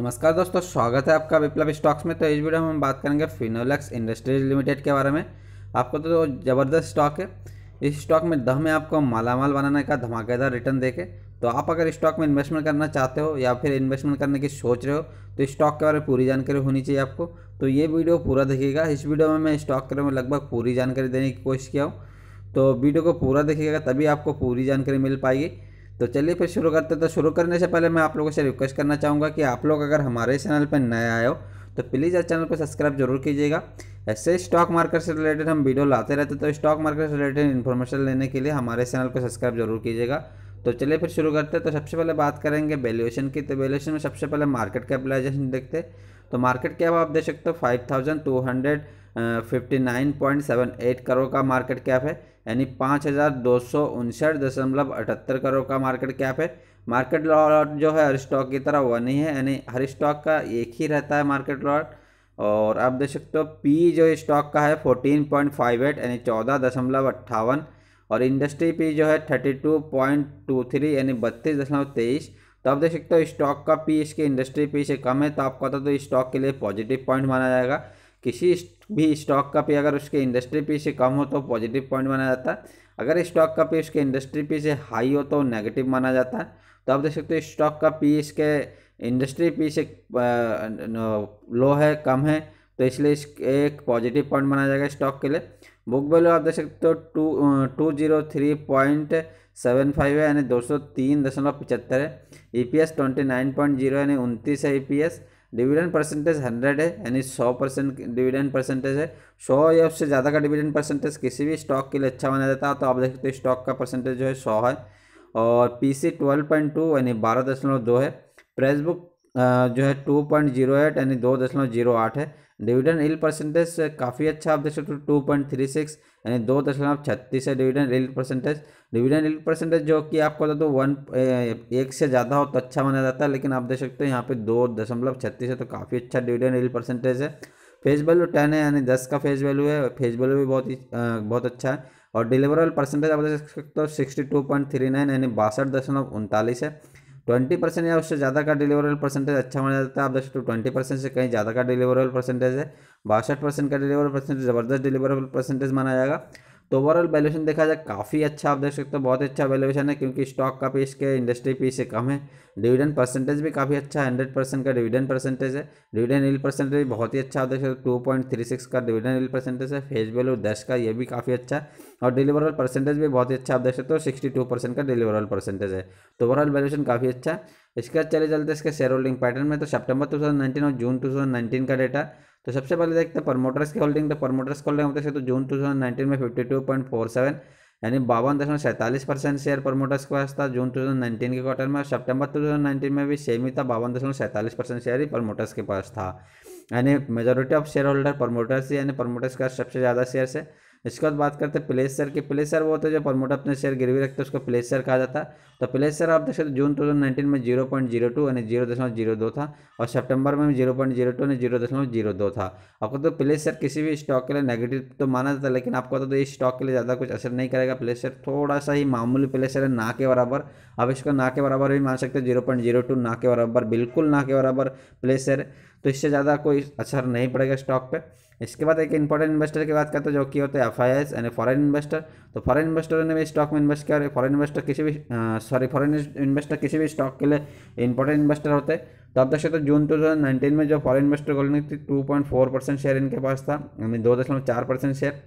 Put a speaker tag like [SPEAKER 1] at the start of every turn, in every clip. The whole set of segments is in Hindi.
[SPEAKER 1] नमस्कार दोस्तों स्वागत है आपका विप्लव स्टॉक्स में तो इस वीडियो में हम बात करेंगे फिनोलेक्स इंडस्ट्रीज लिमिटेड के बारे में आपको तो ज़बरदस्त स्टॉक है इस स्टॉक में दह में आपको मालामाल बनाने का धमाकेदार रिटर्न देके तो आप अगर स्टॉक में इन्वेस्टमेंट करना चाहते हो या फिर इन्वेस्टमेंट करने की सोच रहे हो तो स्टॉक के बारे में पूरी जानकारी होनी चाहिए आपको तो ये वीडियो पूरा देखिएगा इस वीडियो में मैं स्टॉक के बारे में लगभग पूरी जानकारी देने की कोशिश किया हूँ तो वीडियो को पूरा देखिएगा तभी आपको पूरी जानकारी मिल पाएगी तो चलिए फिर शुरू करते तो शुरू करने से पहले मैं आप लोगों से रिक्वेस्ट करना चाहूँगा कि आप लोग अगर हमारे चैनल पर नए आए हो तो प्लीज़ इस चैनल को सब्सक्राइब जरूर कीजिएगा ऐसे स्टॉक मार्केट से रिलेटेड हम वीडियो लाते रहते तो स्टॉक मार्केट से रिलेटेड इन्फॉर्मेशन लेने के लिए हमारे चैनल को सब्सक्राइब जरूर कीजिएगा तो चलिए फिर शुरू करते हैं तो सबसे पहले बात करेंगे वैल्यूएशन की तो वैल्यूएशन में सबसे पहले मार्केट कैपिटलाइजेशन देखते तो मार्केट कैप आप देख सकते हो five thousand two hundred fifty nine point seven eight crore का मार्केट कैप है यानी पाँच हज़ार दो सौ उनसठ दशमलव अठहत्तर करोड़ का मार्केट कैप है मार्केट लॉट जो है हर स्टॉक की तरह वन नहीं है यानी हर स्टॉक का एक ही रहता है मार्केट लॉट और आप देख सकते हो पी जो स्टॉक का है फोर्टीन पॉइंट फाइव एट यानी चौदह दशमलव अट्ठावन और इंडस्ट्री पी जो है thirty two point two three यानी बत्तीस दशमलव तेईस तो आप देख सकते हो स्टॉक का पी इसके इंडस्ट्री पी से कम है तो आपका तो स्टॉक के लिए पॉजिटिव पॉइंट माना जाएगा किसी भी स्टॉक का पे अगर उसके इंडस्ट्री पी से कम हो तो पॉजिटिव पॉइंट माना जाता है अगर स्टॉक का पी उसके इंडस्ट्री पी से हाई हो तो नेगेटिव माना जाता है तो आप देख सकते हो स्टॉक का पी इसके इंडस्ट्री पी से लो है कम है तो इसलिए इस एक पॉजिटिव पॉइंट माना जाएगा स्टॉक के लिए बुक वैल्यू आप देख सकते हो two two zero three point seven five है यानी दो सौ तीन दशमलव पचहत्तर है E P S twenty nine point zero यानी उनतीस है E P S dividend percentage hundred है यानी सौ परसेंट डिविडेंड परसेंटेज है सौ या उससे ज़्यादा का डिविडेंड परसेंटेज किसी भी स्टॉक के लिए अच्छा माना जाता है तो आप देख सकते हो स्टॉक का परसेंटेज जो है सौ है और P C twelve point two यानी बारह दशमलव दो है प्रेस बुक जो है टू पॉइंट जीरो एट यानी दो दशमलव जीरो आठ है डिविडेंड इल परसेंटेज काफ़ी अच्छा आप देख सकते हो टू पॉइंट थ्री सिक्स यानी दो दशमलव छत्तीस है डिविडेंड रिल परसेंटेज डिविडेंड रिल परसेंटेज जो कि आपको बता दो वन एक से ज़्यादा हो तो अच्छा माना जाता है लेकिन आप देख सकते हो यहाँ पे दो दशमलव छत्तीस है तो काफ़ी अच्छा डिविडेंड रिल परसेंटेज है फेस वैल्यू टेन है यानी दस का फेस वैल्यू है फेस वैल्यू भी बहुत ही बहुत अच्छा है और डिलीवरल परसेंटेज आप देख सकते हो sixty two point three nine यानी बासठ दशमलव उनतालीस है ट्वेंटी परसेंट या उससे ज़्यादा का डिलीवरेबल परसेंटेज अच्छा माना जाता है आप देख सकते हो ट्वेंटी परसेंट से कहीं ज़्यादा का डिलीवरेबल परसेंटेज है बासठ परसेंट का डिलीवरेबल परसेंटेज ज़बरदस्त डिलीवरेबल परसेंटेज माना जाएगा तो ओवरऑल वैल्यूशन देखा जाए काफ़ी अच्छा आप देख सकते हो बहुत अच्छा वैल्यूशन है क्योंकि स्टॉक का पी इसके इंडस्ट्री पी से कम है डिविडेंड परसेंटेज भी काफ़ी अच्छा है हंड्रेड परसेंट का डिविडेंड परसेंटेज है डिविडेंड रिल परसेंटेज भी बहुत ही अच्छा आप देख सकते हो टू पॉइंट थ्री सिक्स का डिविडेंड रिल परसेंटेज है फेज वैल्यू दस का ये भी काफ़ी अच्छा है और डिलीवरल परसेंटेज भी बहुत ही अच्छा आप देख सकते हो सिक्सटी टू परसेंट का डिलीवरल परसेंटेज है तो ओवरऑल वैल्यूशन काफ़ी अच्छा है इसके बाद चले चलते इसके शेयर होल्डिंग पैटर्न में तो टू थाउजेंड नाइनटीन और जून टू थाउजेंड नाइनटीन का डेटा तो सबसे पहले देखते हैं प्रमोटर्स की होल्डिंग तो प्रमोटर्स की होल्डिंग देखते तो जून टू थाउजेंड नाइनटीन में fifty two point four seven यानी बावन दशमलव सैंतालीस परसेंट शेयर प्रमोटर्स के पास था जून टू थाउजेंड नाइनटीन के क्वार्टर में और सितंबर टू थाउजेंड नाइनटीन में भी सेम ही था बावन दशमलव सैंतालीस परसेंट शेयर ही प्रमोटर्स के पास था यानी majority of shareholder promoters यानी प्रमोटर्स के पास सबसे ज़्यादा शेयर है इसके बाद बात करते हैं प्लेसर की प्लेसर वो होता है जो प्रमोटर अपने शेयर गिरवी रखते हैं उसको प्लेसर कहा जाता है तो प्लेसर आप देख सकते जून टू नाइनटीन में जीरो पॉइंट जीरो टू यानी जीरो दशमलव जीरो दो था और सेप्टेम्बर में जीरो पॉइंट जीरो टू यानी जीरो दशमलव जीरो दो था आपको तो प्लेसर किसी भी स्टॉक के लिए नेगेटिव तो माना जाता है लेकिन आपको तो इस स्टॉक के लिए ज़्यादा कुछ असर नहीं करेगा प्लेसर थोड़ा सा ही मामूली प्लेसर है ना के बराबर आप इसको ना के बराबर भी मान सकते हैं जीरो पॉइंट जीरो टू ना के बराबर बिल्कुल ना के बराबर प्लेसर तो इससे ज़्यादा कोई असर नहीं पड़ेगा स्टॉक पे इसके बाद एक इंपॉर्टेंट इन्वेस्टर की बात करते हैं जो कि होते हैं एफ आई एस यानी फॉरन इन्वेस्टर तो फॉरन इन्वेस्टर ने भी स्टॉक में इन्वेस्ट किया और फॉरन इन्वेस्टर किसी भी सॉरी फॉरन इन्वेस्टर किसी भी स्टॉक के लिए इंपॉर्टेंट इन्वेस्टर होते हैं तो अब दर्शक तो जून टू थाउजेंड नाइनटीन में जो फॉरन इन्वेस्टर होल्डिंग थी two point four percent share इनके पास था यानी दो दशमलव चार परसेंट शेयर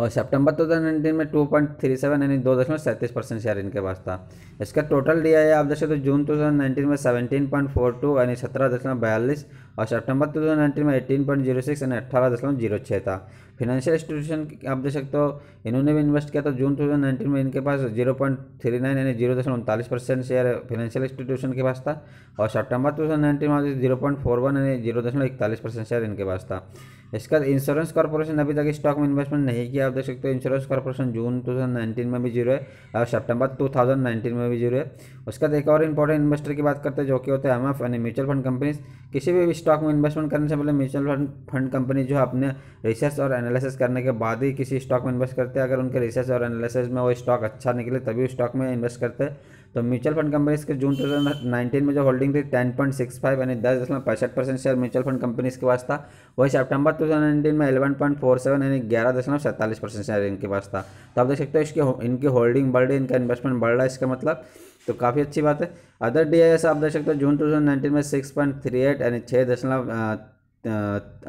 [SPEAKER 1] और सितंबर 2019 में 2.37 यानी दो दशमलव सैंतीस परसेंट शेयर इनके पास था इसका टोटल डी आई आप देखें तो जून 2019 में 17.42 यानी सत्रह दशमलव बयालीस और सेप्टेम्बर टू थाउजेंड नाइनटीन में एटीन पॉइंट जीरो सिक्स यानी अट्ठारह दशमलव जीरो छः था फिनेंशियल इंस्टीट्यूशन आप देख सकते हो इन्होंने भी इन्वेस्ट किया था जून टू थाउजेंड नाइनटीन में इनके पास जीरो पॉइंट थ्री नाइन यानी जीरो दशमलव उनतालीस परसेंट शेयर फिनेंशियल इंस्टीट्यूशन के पास था और सेप्टेम्बर टू थाउजेंड नाइनटीन में जीरो पॉइंट फोर वन यानी जीरो दशमलव इकतालीस परसेंट शेयर इनके पास था इसके बाद इंश्योरेंस कॉर्पोरेशन अभी तक स्टॉक में इन्वेस्टमेंट नहीं किया आप देख सकते हो इंश्योरेंस कॉर्पोरेशन जून नाइनटीन में भी जीरो है और थाउजेंड नाइनटीन में भी जीरो है उसके बाद एक और इंपॉर्टेंट इन्वेस्टर की बात करते हैं जो कि होते हैं एम एफ यानी म्यूचुअल फंड कंपनीज किसी भी स्टॉक में इन्वेस्टमेंट करने से पहले म्यूचुअल फंड फंड कंपनी जो है अपने रिसर्च और एनालिसिस करने के बाद ही किसी स्टॉक में इन्वेस्ट करते हैं अगर उनके रिसर्च और एनालिसिस में वो स्टॉक अच्छा निकले तभी स्टॉक में इन्वेस्ट करते हैं तो म्यूचुअल फंड कंपनीज के जून 2019 में जो होल्डिंग थी 10.65 यानी दस दशमलव पैंसठ percent share mutual fund companies के पास था वही सितंबर 2019 में 11.47 यानी ग्यारह दशमलव सैंतालीस परसेंट शेयर इनके पास था तो आप देख सकते हो इसकी इनकी होल्डिंग बढ़ रही इनका इन्वेस्टमेंट बढ़ रहा है इसका मतलब तो काफ़ी अच्छी बात है अदर डी आप देख सकते हो जून टू में सिक्स यानी छः दशमलव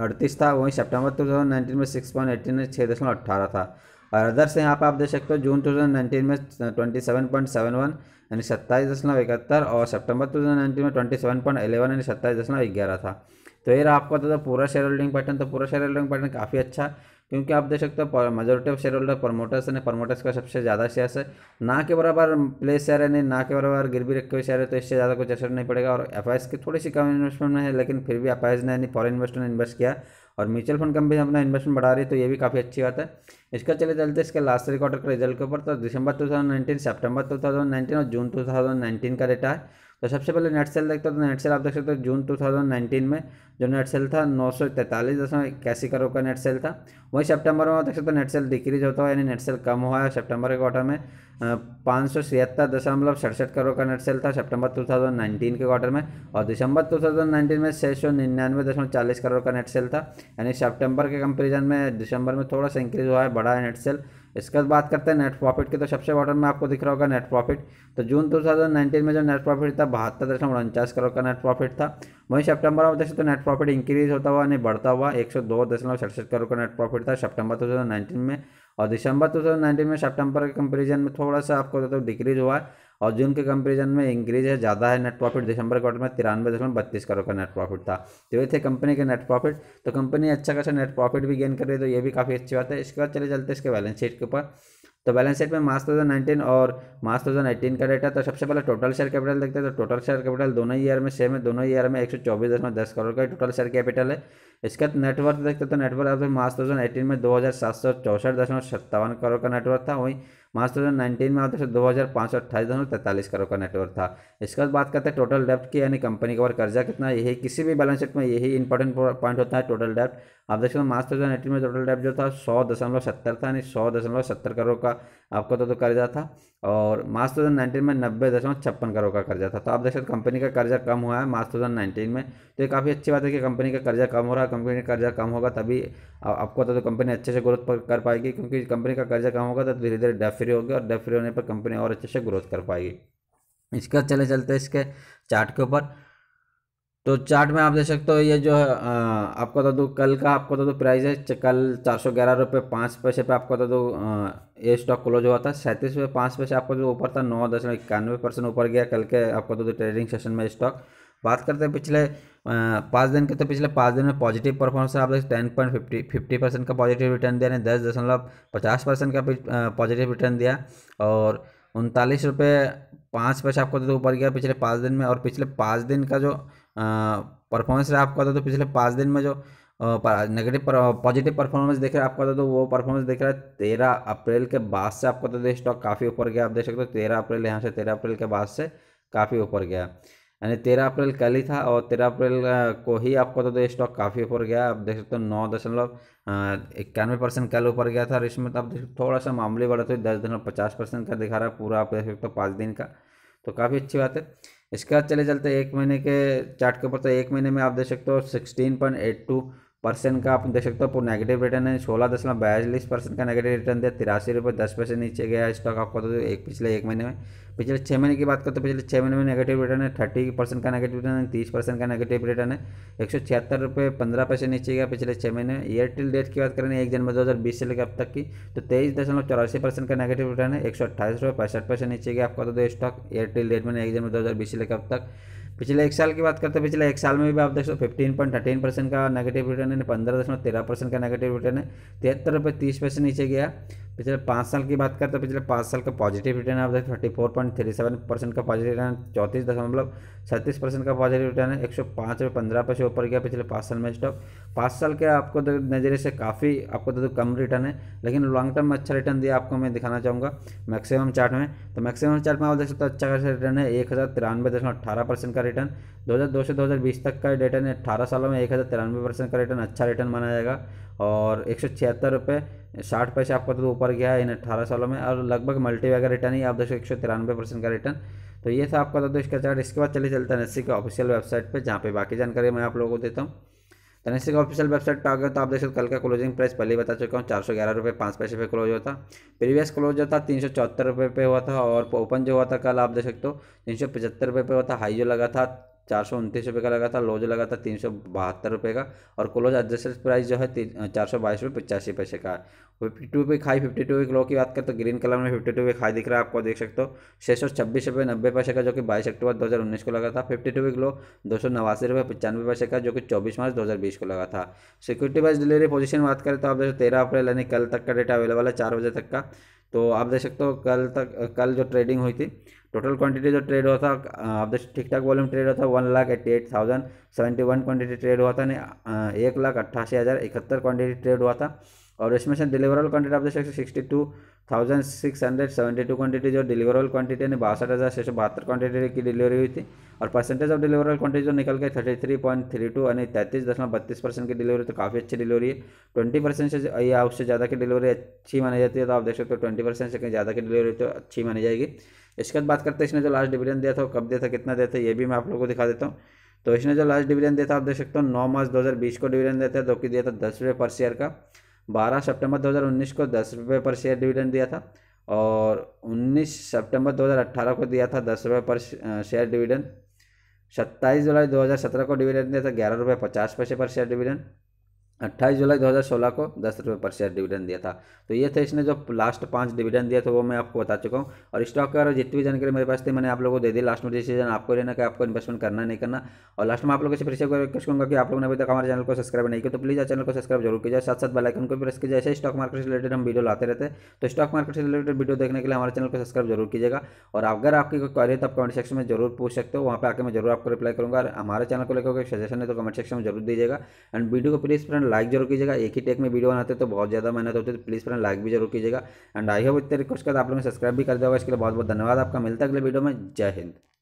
[SPEAKER 1] अड़तीस था वहीं सितंबर 2019 में सिक्स पॉइंट छः दशमलव अट्ठारह था और अदर से यहाँ पर आप देख सकते हो जून 2019 में 27.71 यानी सत्ताईस दशमलव इकहत्तर और सितंबर 2019 में ट्वेंटी सेवन पॉइंट एलेवन यानी सत्ताईस दशमलव ग्यारह था तो ये रहा आपका दो तो पूरा शेयर होल्डिंग पैटर्न तो पूरा शेयर होल्डिंग पैटर्न काफ़ी अच्छा क्योंकि आप देख सकते हो majority of shareholder promoters ने प्रमोटर्स का सबसे ज़्यादा शेयर है ना के बराबर प्लेस शेयर है नहीं ना के बराबर गिरवी रखे हुए शेयर है तो इससे ज़्यादा कुछ असर नहीं पड़ेगा और एफ की थोड़ी सी कम इन्वेस्टमेंट में है लेकिन फिर भी एफ ने यानी फॉरन इन्वेस्टर ने इन्वेस्ट किया और म्यूचुअल फंड कंपनी अपना इन्वेस्टमेंट बढ़ा रही है तो ये भी काफ़ी अच्छी बात है इसका चले चलते इसके लास्ट रिकॉर्डर के रिजल्ट के ऊपर तो दिसंबर 2019 सितंबर 2019 और जून 2019 का डेटा है तो सबसे पहले नेट सेल देखते हो तो नेट सेल आप देख सकते हो जून 2019 में जो नेट सेल था नौ सौ तैंतालीस दशमलव इक्यासी करोड़ का नेट सेल था वहीं सितंबर में आप देख सकते हो नेट सेल डिक्रीज होता है यानी नेट सेल कम हुआ है सितंबर के क्वार्टर में पाँच सौ छिहत्तर दशमलव सड़सठ करोड़ का नेट सेल था सितंबर 2019 के क्वार्टर में और दिसंबर टू में छः दशमलव चालीस करोड़ का नेट सेल था यानी सेप्टेम्बर के कंपेरिजन में दिसंबर में थोड़ा सा इंक्रीज हुआ है बड़ा है नेट सेल इसके बाद बात करते हैं नेट प्रॉफिट की तो सबसे बॉटम में आपको दिख रहा होगा नेट प्रॉफिट तो जून टू में जो नेट प्रॉफिट था बहत्तर दशमलव उनचास करोड़ का नेट प्रॉफिट था वहीं सेप्टेम्बर में देखें तो नेट प्रॉफिट इंक्रीज होता हुआ यानी बढ़ता हुआ एक सौ दो दशमलव सड़सठ करोड़ का नेट प्रॉफिट था सितंबर टू में और दिसंबर टू में सेप्टेबर के कंपेरिजन में थोड़ा सा आपको डिक्रीज तो हुआ है और जून के कंपेरिजन में इंक्रीज है ज़्यादा है नेट प्रॉफिट दिसंबर क्वार्टर में तिरानवे दशमलव बत्तीस करोड़ का नेट प्रॉफिट था तो ये थे कंपनी के नेट प्रॉफिट तो कंपनी अच्छा खासा नेट प्रॉफिट भी गेन कर रही है तो ये भी काफ़ी अच्छी बात है इसके बाद चले चलते इसके बैलेंस शीट के ऊपर तो बैलेंस शीट में मार्च 2019 और मार्च 2018 का डेटा तो सबसे पहले टोटल शेयर कैपिटल देखते हैं तो टोटल शेयर कैपिटल दोनों ईयर में सेम है दोनों ईयर में एक सौ चौबीस दशमलव दस करोड़ का टोटल शेयर कैपिटल है इसके बाद नेटवर्क देखते तो नेटवर्क अब मार्च 2018 में दो हज़ार सात सौ चौसठ दशमलव सत्तावन करोड़ का नेटवर्क था वहीं मार्च नाइनटीन में अध्यक्ष दो हज़ार पाँच सौ अट्ठाईस दशमलव तैंतालीस करोड़ का नेटवर्क था इसके बाद बात करते हैं टोटल डेप्ट की यानी कंपनी का कर्जा कितना यही किसी भी बैलेंस शीट में यही इंपॉर्टेंट पॉइंट होता है टोटल डेप्ट आप देख सकते हो मार्च दो हज़ार में टोटल डेप्ट जो था सौ दशमलव सत्तर था यानी सौ दशमलव सत्तर करोड़ का आपका तो, तो कर्जा था और मार्च टू नाइनटीन में नब्बे दशमलव छप्पन करोड़ का कर्जा था तो आप देख सकते कंपनी का कर्जा कम हुआ है मार्च टू नाइनटीन में तो ये काफ़ी अच्छी बात है कि कंपनी का कर्जा कम हो रहा है कंपनी का कर्जा कम होगा तभी आपको तो, तो कंपनी अच्छे से ग्रोथ कर पाएगी क्योंकि कंपनी का कर्जा कम होगा तो धीरे धीरे डेफ फ्री होगी और डेफ फ्री होने पर कंपनी और अच्छे से ग्रोथ कर पाएगी इसके चले चलते इसके चार्ट के ऊपर तो चार्ट में आप देख सकते हो ये जो है आपको बता तो दो कल का आपको बता तो दो प्राइस है कल चार सौ ग्यारह रुपये पाँच पैसे पे आपको बता तो दो ये स्टॉक क्लोज हुआ था सैंतीस रुपये पाँच पैसे आपको जो ऊपर था नौ दशमलव इक्यानवे परसेंट ऊपर गया कल के आपको बता दो ट्रेडिंग सेशन में स्टॉक बात करते हैं पिछले पाँच दिन के तो पिछले पाँच दिन में पॉजिटिव परफॉर्मेंस आप देखते ten point fifty fifty percent का पॉजिटिव रिटर्न दिया दस दशमलव पचास परसेंट का पॉजिटिव रिटर्न दिया और उनतालीस रुपये पाँच पैसे आपको ऊपर गया पिछले पाँच दिन में और पिछले पाँच दिन का जो परफॉर्मेंस आपको आता तो पिछले पाँच दिन में जो नेगेटिव पॉजिटिव परफॉर्मेंस देख रहे हैं आपका तो, तो वो परफॉर्मेंस देख रहा है तेरह अप्रैल के बाद से आपका तो स्टॉक तो काफ़ी ऊपर गया आप देख सकते हो तेरह अप्रैल यहाँ से तेरह अप्रैल के बाद से काफ़ी ऊपर गया यानी तेरह अप्रैल कल ही था और तेरह अप्रैल को ही आपको तो स्टॉक तो काफ़ी ऊपर गया आप देख सकते हो नौ दशमलव इक्यानवे परसेंट कल ऊपर गया था इसमें तो आप देख सकते थोड़ा सा मामले बढ़ा तो दस दशमलव पचास परसेंट का दिखा रहा है पूरा आप देख सकते हो पाँच दिन का तो काफ़ी अच्छी बात है इसके बाद चले चलते एक महीने के चार्ट के ऊपर तो एक महीने में आप देख सकते हो sixteen point eight two percent का आप देख सकते हो पूरा नेगेटिव रिटर्न है सोलह दशमलव बयालीस परसेंट का नेगेटिव रिटर्न दिया तिरासी रुपये दस परसेंट नीचे गया स्टॉक आपको तो एक पिछले एक महीने में पिछले छः महीने की बात करते तो पिछले छः महीने में नेगेटिव रिटर्न है थर्टी परसेंट का नेगेटिव रिटर्न है तीस परसेंट का नेगेटिव रिटर्न है एक सौ छिहत्तर रुपये पंद्रह पैसे नीचे गया पिछले छः महीने में एयरटेल डेट की बात करें एक जनवरी दो हज़ार बीस से लेकर अब तक की तो तेईस दशमलव चौरासी परसेंट का नेगेटिव रिटर्न है एक सौ अट्ठाईस रुपये पैंसठ पैसे नीचे गया आपको तो स्टॉक एयरटेल डेट में एक जनवरी दो हज़ार बीस से लेकर अब तक पिछले एक साल की बात करते हैं पिछले एक साल में भी आप देख सकते हो फिफ्टीन पॉइंट थर्टीन परसेंट का नेगेटिव रिटर्न है पंद्रह दशमलव तेरह परसेंट का नेगेटिव रिटर्न है तिहत्तर रुपये तीस पैसे नीचे गया पिछले पाँच साल की बात करें तो पिछले पाँच साल का पॉजिटिव रिटर्न आप देखें thirty four point three seven percent का पॉजिटिव रिटर्न चौंतीस दशमलव छत्तीस परसेंट का पॉजिटिव रिटर्न है एक सौ पाँच रुपये पंद्रह पैसे ऊपर गया पिछले पाँच साल में स्टॉक पाँच साल के आपको तो नज़रिए से काफ़ी आपको तो कम रिटर्न है लेकिन लॉन्ग टर्म में अच्छा रिटर्न दिया आपको मैं दिखाना चाहूँगा मैक्सिमम चार्ट में तो मैक्सिमम चार्ट में आप देख सकते हो अच्छा खासा रिटर्न है एक हज़ार तिरानवे दशमलव अठारह परसेंट का रिटर्न दो हज़ार दो से दो हज़ार बीस तक का रिटर्न है अठारह सालों में एक हज़ार तिरानवे परसेंट का रिटर्न अच्छा रिटर्न माना जाएगा और एक सौ छिहत्तर रुपये साठ पैसे आपका तो ऊपर गया है इन अट्ठारह सालों में और लगभग मल्टीवे का रिटर्न ही आप देखो एक सौ तिरानवे परसेंट का रिटर्न तो ये था आपका तो इसका चार्ट इसके बाद चले चलते हैं एनएससी के ऑफिशियल वेबसाइट पर जहाँ पे बाकी जानकारी मैं आप लोगों को देता हूँ तो एनएससी का ऑफिशियल वेबसाइट पर आ गया तो आप देख सकते कल का क्लोजिंग प्राइस पहले ही बता चुका हूँ चार सौ ग्यारह रुपये पाँच पैसे पे क्लोज हुआ था प्रीवियस क्लोज जो था तीन सौ चौहत्तर रुपये पे हुआ था और ओपन जो हुआ था कल आप देख सकते हो तीन सौ पचहत्तर रुपये पे हुआ था हाई जो लगा था चार सौ उनतीस रुपये का लगा था लोज लगा था तीन सौ बहत्तर रुपये का और क्लोज एडजस्टेड प्राइस जो है चार सौ बाईस रुपये पचासी पैसे का है फिफ्टी टू पे खाई फिफ्टी टू वीक की बात करें तो ग्रीन कलर में फिफ्टी टू वीक खाई दिख रहा है आपको देख सकते हो छः सौ छब्बीस रुपये नब्बे पैसे का जो कि बाईस अक्टूबर दो हज़ार उन्नीस को लगा था फिफ्टी टू वीक दो सौ नवासी रुपये पचानवे पैसे का जो कि चौबीस मार्च दो हज़ार बीस को लगा था सिक्योरिटी वाइज डिलीवरी पोजीशन बात करें तो आप जैसे तेरह अप्रैल यानी कल तक का डेटा अवेलेबल है चार बजे तक का तो आप देख सकते हो कल तक कल जो ट्रेडिंग हुई थी टोटल क्वांटिटी जो ट्रेड हुआ था आप दस ठीक ठाक वॉल्यूम ट्रेड हुआ था one lakh eighty eight thousand seventy one quantity trade हुआ था ने एक लाख अट्ठासी हज़ार इकहत्तर क्वान्टिटी ट्रेड हुआ था और से डिलीवरल क्वांटिटी आप देख सकते sixty two thousand six hundred seventy two quantity जो डिलीवरल क्वांटिटी यानी बासठ हज़ार छः सौ बहत्तर क्वांटिटी की डिलीवरी हुई थी और परसेंटेज ऑफ डिलीवरल क्वांटिटी जो निकल के thirty three point three two यानी तैंतीस दशमलव बत्तीस परसेंट की डिलीवरी तो काफ़ी अच्छी डिलीवरी है ट्वेंटी परसेंट से या उससे ज़्यादा की डिलीवरी अच्छी मानी जाती है तो आप देख सकते हो ट्वेंटी परसेंट से कहीं ज़्यादा की डिलीवरी तो अच्छी मानी जाएगी इसके बाद बात करते हैं इसने जो लास्ट डिविडेंड दिया था कब दिया था कितना दिया था ये भी मैं आप लोगों को दिखा देता हूँ तो इसने जो लास्ट डिविडेंड दिया था आप देख सकते हो नौ मार्च बीस को डिविडेंड दिया था जो कि दिया था दस रुपये पर शेयर का 12 सितंबर 2019 को दस रुपये पर शेयर डिविडेंड दिया था और 19 सितंबर 2018 को दिया था दस रुपये पर शेयर डिविडेंड 27 जुलाई 2017 को डिविडेंड दिया था ग्यारह रुपये पचास पैसे पर शेयर डिविडेंड अट्ठाईस जुलाई 2016 को दस रुपये पर शेयर डिविडेंड दिया था तो ये थे इसने जो लास्ट पांच डिविडेंड दिया था वो मैं आपको बता चुका हूँ और स्टॉक का जितनी भी जानकारी मेरे पास थी मैंने आप लोगों को दे दी लास्ट में डिसीजन आपको लेना कि आपको इन्वेस्टमेंट करना नहीं करना और लास्ट में आप लोगों से फिर से रिक्वेस्ट करूँगा कि आप लोगों ने अभी तक हमारे चैनल को सब्सक्राइब नहीं किया तो प्लीज़ चैनल को सब्सक्राइब जरूर कीजिए साथ साथ बेलाइकन को प्रेस कीजिए ऐसे स्टॉक मार्केट से रिलेटेड हम वीडियो लाते रहते तो स्टॉक मार्केट से रिलेटेड वीडियो देखने के लिए हमारे चैनल को सब्सक्राइब जरूर कीजिएगा और अगर आपकी कोई क्वारी है तो आप कमेंट सेक्शन में जरूर पूछ सकते हो वहाँ पर आकर मैं जरूर आपको रिप्लाई करूँगा और हमारे चैनल को लेकर कोई सजेशन है तो कमेंट सेक्शन में जरूर दीजिएगा एंड वीडियो को प्लीज़ फ्रेंड लाइक जरूर कीजिएगा एक ही टेक में वीडियो बनाते तो बहुत ज़्यादा मेहनत होती है तो प्लीज़ फ्रेंड लाइक भी जरूर कीजिएगा एंड आई होप इतने रिक्वेस्ट कर आप लोगों ने सब्सक्राइब भी कर दिया इसके लिए बहुत बहुत धन्यवाद आपका मिलता है अगले वीडियो में जय हिंद